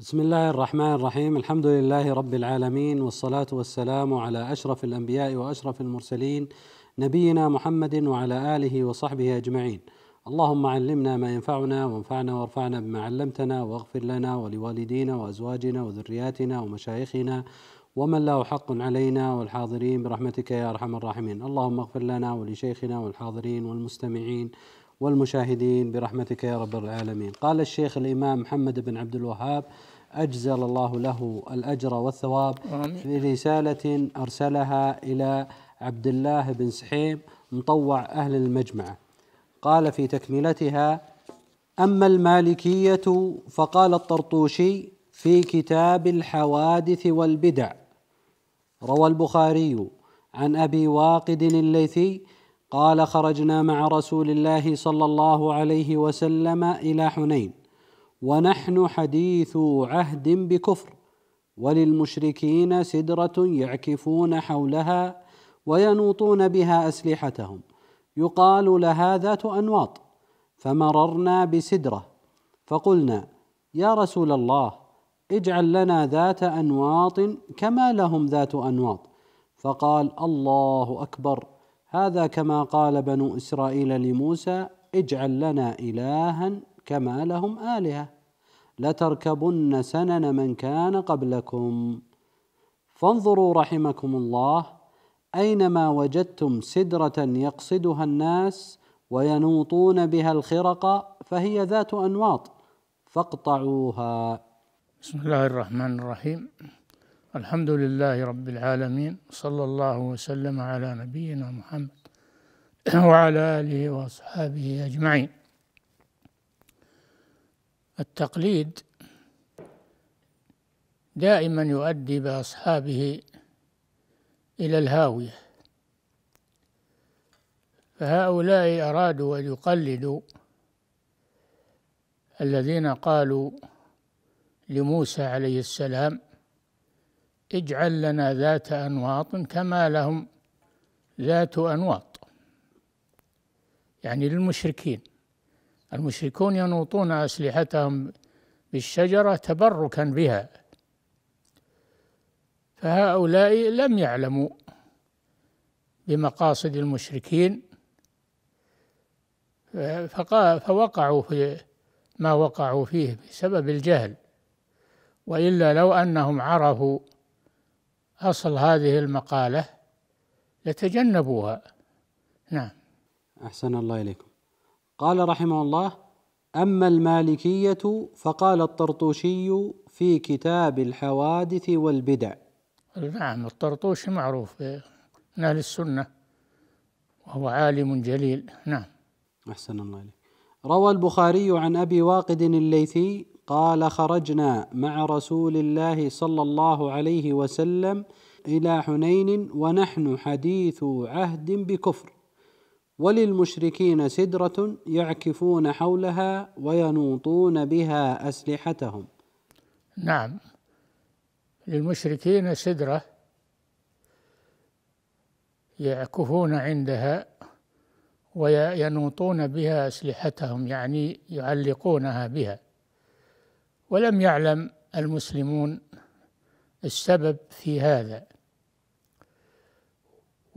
بسم الله الرحمن الرحيم الحمد لله رب العالمين والصلاه والسلام على اشرف الانبياء واشرف المرسلين نبينا محمد وعلى اله وصحبه اجمعين اللهم علمنا ما ينفعنا وانفعنا وارفعنا بما علمتنا واغفر لنا ولوالدينا وازواجنا وذرياتنا ومشايخنا ومن له حق علينا والحاضرين برحمتك يا ارحم الراحمين اللهم اغفر لنا ولشيخنا والحاضرين والمستمعين والمشاهدين برحمتك يا رب العالمين قال الشيخ الامام محمد بن عبد الوهاب أجزل الله له الأجر والثواب آمين. في رسالة أرسلها إلى عبد الله بن سحيم مطوع أهل المجمعة قال في تكملتها أما المالكية فقال الطرطوشي في كتاب الحوادث والبدع روى البخاري عن أبي واقد الليثي قال خرجنا مع رسول الله صلى الله عليه وسلم إلى حنين ونحن حديث عهد بكفر وللمشركين سدره يعكفون حولها وينوطون بها اسلحتهم يقال لها ذات انواط فمررنا بسدره فقلنا يا رسول الله اجعل لنا ذات انواط كما لهم ذات انواط فقال الله اكبر هذا كما قال بنو اسرائيل لموسى اجعل لنا الها كما لهم آلهة لتركبن سنن من كان قبلكم فانظروا رحمكم الله أينما وجدتم سدرة يقصدها الناس وينوطون بها الخرق فهي ذات أنواط فاقطعوها بسم الله الرحمن الرحيم الحمد لله رب العالمين صلى الله وسلم على نبينا محمد وعلى اله واصحابه اجمعين التقليد دائما يؤدي بأصحابه إلى الهاوية فهؤلاء أرادوا أن يقلدوا الذين قالوا لموسى عليه السلام اجعل لنا ذات أنواط كما لهم ذات أنواط يعني للمشركين المشركون ينوطون أسلحتهم بالشجرة تبركا بها فهؤلاء لم يعلموا بمقاصد المشركين فوقعوا في ما وقعوا فيه بسبب الجهل والا لو انهم عرفوا اصل هذه المقاله لتجنبوها نعم احسن الله اليكم قال رحمه الله اما المالكيه فقال الطرطوشي في كتاب الحوادث والبدع نعم الطرطوشي معروف من اهل السنه وهو عالم جليل نعم احسن الله عليك روى البخاري عن ابي واقد الليثي قال خرجنا مع رسول الله صلى الله عليه وسلم الى حنين ونحن حديث عهد بكفر وللمشركين سدرة يعكفون حولها وينوطون بها أسلحتهم نعم للمشركين سدرة يعكفون عندها وينوطون بها أسلحتهم يعني يعلقونها بها ولم يعلم المسلمون السبب في هذا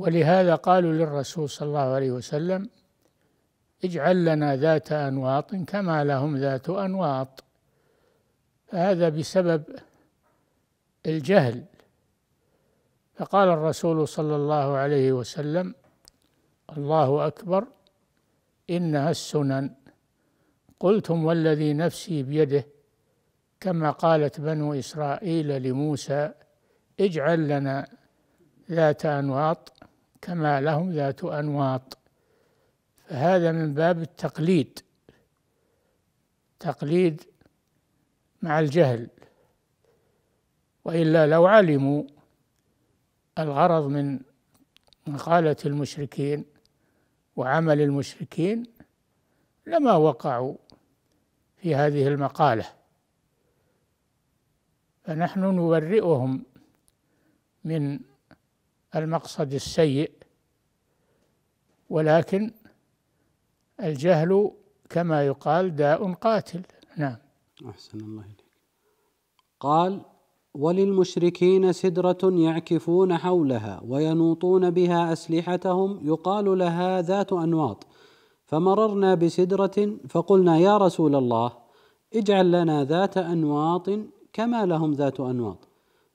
ولهذا قالوا للرسول صلى الله عليه وسلم اجعل لنا ذات أنواط كما لهم ذات أنواط هذا بسبب الجهل فقال الرسول صلى الله عليه وسلم الله أكبر إنها السنن قلتم والذي نفسي بيده كما قالت بنو إسرائيل لموسى اجعل لنا ذات أنواط كما لهم ذات أنواط فهذا من باب التقليد تقليد مع الجهل وإلا لو علموا الغرض من مقالة المشركين وعمل المشركين لما وقعوا في هذه المقالة فنحن نبرئهم من المقصد السيء ولكن الجهل كما يقال داء قاتل نعم أحسن الله إليك قال وللمشركين سدرة يعكفون حولها وينوطون بها أسلحتهم يقال لها ذات أنواط فمررنا بسدرة فقلنا يا رسول الله اجعل لنا ذات أنواط كما لهم ذات أنواط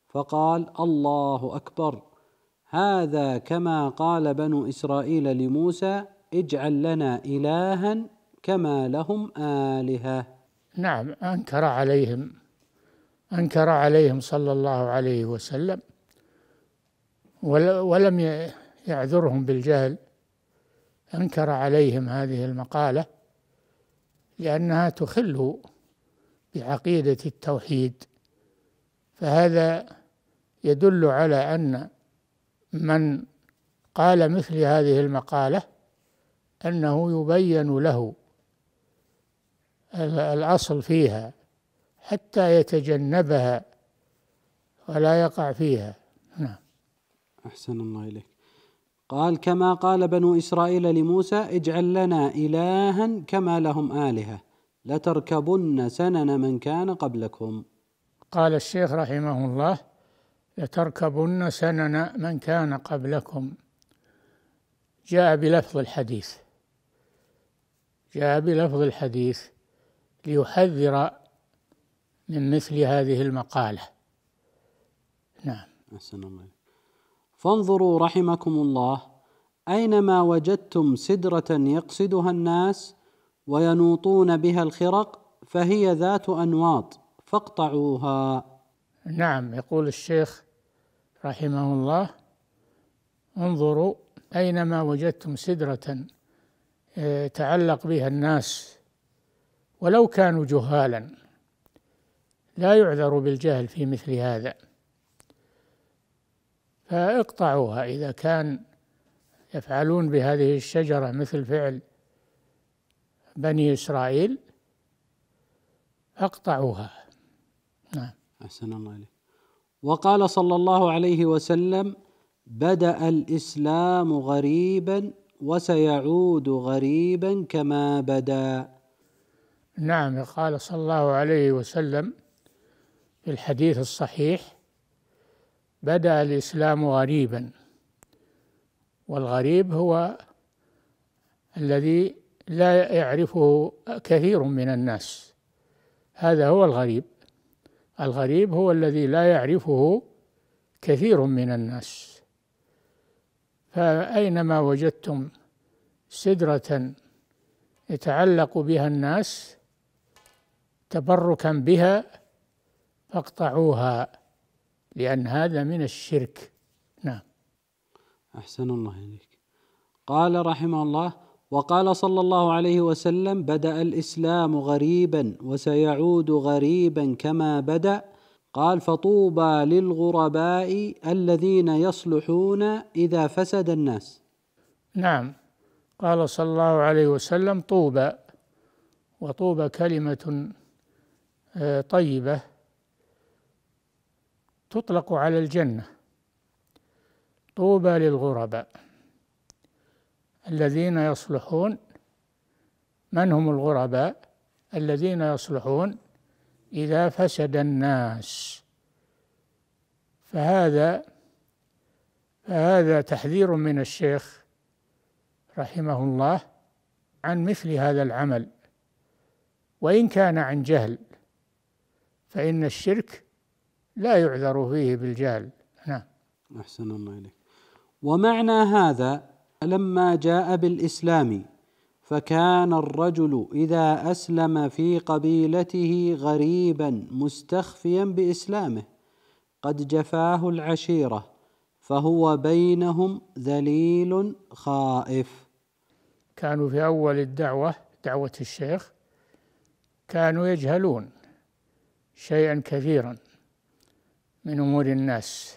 فقال الله أكبر هذا كما قال بنو اسرائيل لموسى اجعل لنا الها كما لهم الهه نعم انكر عليهم انكر عليهم صلى الله عليه وسلم ولم يعذرهم بالجهل انكر عليهم هذه المقاله لانها تخل بعقيده التوحيد فهذا يدل على ان من قال مثل هذه المقالة أنه يبين له الأصل فيها حتى يتجنبها ولا يقع فيها نعم أحسن الله إليك قال كما قال بنو إسرائيل لموسى اجعل لنا إلها كما لهم آلهة لتركبن سنن من كان قبلكم قال الشيخ رحمه الله لتركبن سنن من كان قبلكم جاء بلفظ الحديث جاء بلفظ الحديث ليحذر من مثل هذه المقالة نعم أحسن الله فانظروا رحمكم الله أينما وجدتم سدرة يقصدها الناس وينوطون بها الخرق فهي ذات أنواط فاقطعوها نعم يقول الشيخ رحمه الله انظروا أينما وجدتم سدرة آه، تعلق بها الناس ولو كانوا جهالا لا يعذر بالجهل في مثل هذا فاقطعوها إذا كان يفعلون بهذه الشجرة مثل فعل بني إسرائيل أقطعوها نعم أحسن الله إليك وقال صلى الله عليه وسلم بدا الاسلام غريبا وسيعود غريبا كما بدا نعم قال صلى الله عليه وسلم في الحديث الصحيح بدا الاسلام غريبا والغريب هو الذي لا يعرفه كثير من الناس هذا هو الغريب الغريب هو الذي لا يعرفه كثير من الناس فأينما وجدتم سدرة يتعلق بها الناس تبركا بها فاقطعوها لأن هذا من الشرك نعم أحسن الله إليك قال رحمه الله وقال صلى الله عليه وسلم بدا الاسلام غريبا وسيعود غريبا كما بدا قال فطوبى للغرباء الذين يصلحون اذا فسد الناس نعم قال صلى الله عليه وسلم طوبى وطوبى كلمه آه، طيبه تطلق على الجنه طوبى للغرباء الذين يصلحون من هم الغرباء الذين يصلحون إذا فسد الناس فهذا فهذا تحذير من الشيخ رحمه الله عن مثل هذا العمل وإن كان عن جهل فإن الشرك لا يعذر فيه بالجهل نعم أحسن الله إليك ومعنى هذا لما جاء بالاسلام فكان الرجل اذا اسلم في قبيلته غريبا مستخفيا باسلامه قد جفاه العشيره فهو بينهم ذليل خائف كانوا في اول الدعوه دعوه الشيخ كانوا يجهلون شيئا كثيرا من امور الناس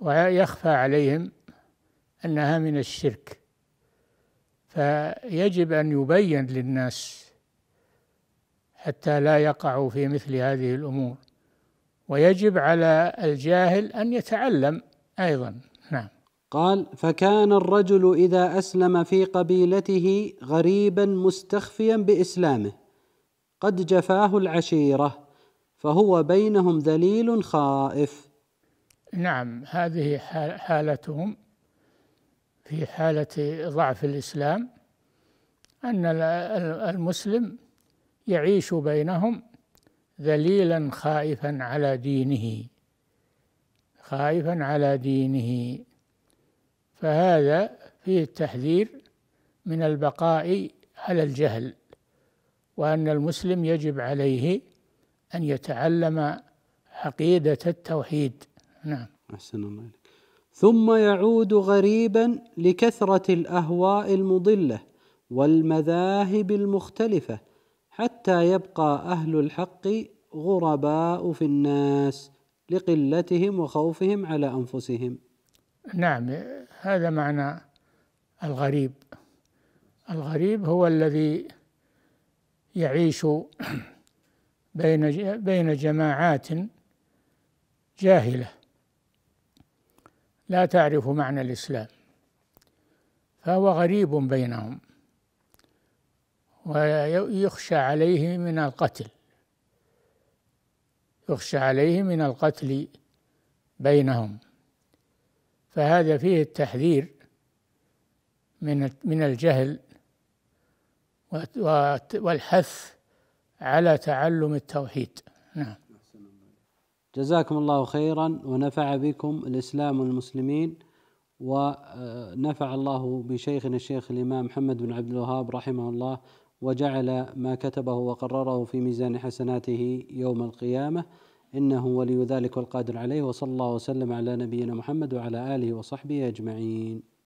ويخفى عليهم أنها من الشرك فيجب أن يبين للناس حتى لا يقعوا في مثل هذه الأمور ويجب على الجاهل أن يتعلم أيضا نعم قال فكان الرجل إذا أسلم في قبيلته غريبا مستخفيا بإسلامه قد جفاه العشيرة فهو بينهم ذليل خائف نعم هذه حالتهم في حالة ضعف الإسلام أن المسلم يعيش بينهم ذليلا خائفا على دينه خائفا على دينه فهذا فيه التحذير من البقاء على الجهل وأن المسلم يجب عليه أن يتعلم عقيدة التوحيد نعم أحسن الله ثم يعود غريبا لكثره الاهواء المضله والمذاهب المختلفه حتى يبقى اهل الحق غرباء في الناس لقلتهم وخوفهم على انفسهم نعم هذا معنى الغريب الغريب هو الذي يعيش بين بين جماعات جاهله لا تعرف معنى الإسلام فهو غريب بينهم ويخشى عليه من القتل يخشى عليه من القتل بينهم فهذا فيه التحذير من من الجهل والحث على تعلم التوحيد نعم جزاكم الله خيرا ونفع بكم الاسلام والمسلمين ونفع الله بشيخنا الشيخ الامام محمد بن عبد الوهاب رحمه الله وجعل ما كتبه وقرره في ميزان حسناته يوم القيامه انه ولي ذلك والقادر عليه وصلى الله وسلم على نبينا محمد وعلى اله وصحبه اجمعين